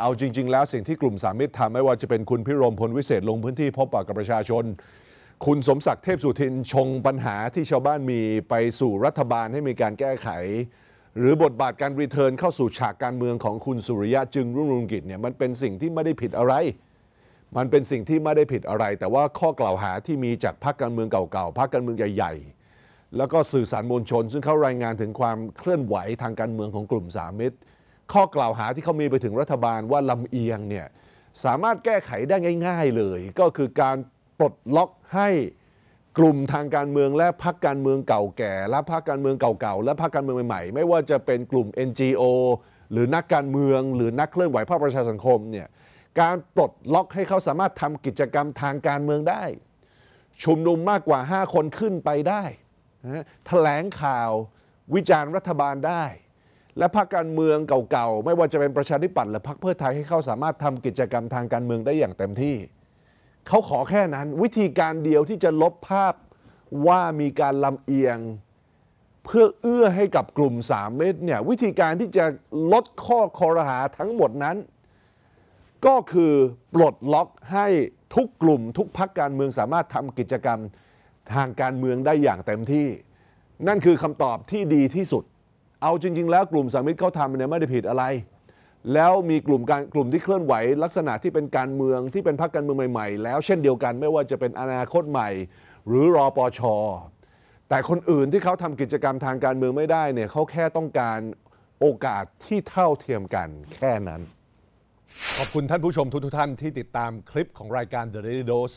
เอาจริงๆแล้วสิ่งที่กลุ่มสามิตรทำไม่ว่าจะเป็นคุณพิรมพลวิเศษลงพื้นที่พบปะกับประชาชน คุณสมศักดิ์เทพสุทินชงปัญหาที่ชาวบ้านมีไปสู่รัฐบาลให้มีการแก้ไข หรือบทบาทการรีเทิร์นเข้าสู่ฉากการเมืองของคุณสุริยะจึงรุ่งรุองกิจเนี่ยมันเป็นสิ่งที่ไม่ได้ผิดอะไร มันเป็นสิ่งที่ไม่ได้ผิดอะไร แต่ว่าข้อกล่าวหาที่มีจากพรรคการเมืองเก่าๆพรรคการเมืองใหญ่ ๆ แล้วก็สื่อสารมวลชน ซึ่งเขารายงานถึงความเคลื่อนไหวทางการเมืองของกลุ่มสามิตรข้อกล่าวหาที่เขามีไปถึงรัฐบาลว่าลำเอียงเนี่ยสามารถแก้ไขได้ง่ายๆเลย ก็คือการปลดล็อกให้กลุ่มทางการเมืองและพรรคการเมืองเก่าแก่ และพรรคการเมืองเก่าๆ และพรรคการเมืองใหม่ ๆ ไม่ว่าจะเป็นกลุ่ม NGO หรือนักการเมือง หรือนักเคลื่อนไหวภาคประชาสังคมเนี่ยการปลดล็อกให้เขาสามารถทำกิจกรรมทางการเมืองได้ ชุมนุมมากกว่า 5 คนขึ้นไปได้ถแถลงข่าววิจารณ์รัฐบาลได้และพรรคการเมืองเก่าๆ ไม่ว่าจะเป็นประชาธิปัตย์หรือพรรคเพื่อไทยให้เขาสามารถทำกิจกรรมทางการเมืองได้อย่างเต็มที่ เขาขอแค่นั้น วิธีการเดียวที่จะลบภาพว่ามีการลำเอียง เพื่อเอื้อให้กับกลุ่มสามเม็ดเนี่ยวิธีการที่จะลดข้อคอรหาทั้งหมดนั้น ก็คือปลดล็อกให้ทุกกลุ่มทุกพักการเมืองสามารถทำกิจกรรมทางการเมืองได้อย่างเต็มที่ นั่นคือคำตอบที่ดีที่สุดเอาจริงๆแล้วกลุ่มสามิตรเขาทำเนี่ยไม่ได้ผิดอะไร แล้วมีกลุ่มการกลุ่มที่เคลื่อนไหว ลักษณะที่เป็นการเมืองที่เป็นพรรคการเมืองใหม่ ๆ แล้วเช่นเดียวกันไม่ว่าจะเป็นอนาคตใหม่ หรือรอปช แต่คนอื่นที่เขาทำกิจกรรมทางการเมืองไม่ได้เนี่ยเขาแค่ต้องการโอกาสที่เท่าเทียมกันแค่นั้น ขอบคุณท่านผู้ชมทุกท่านที่ติดตามคลิปของรายการ The Daily Dose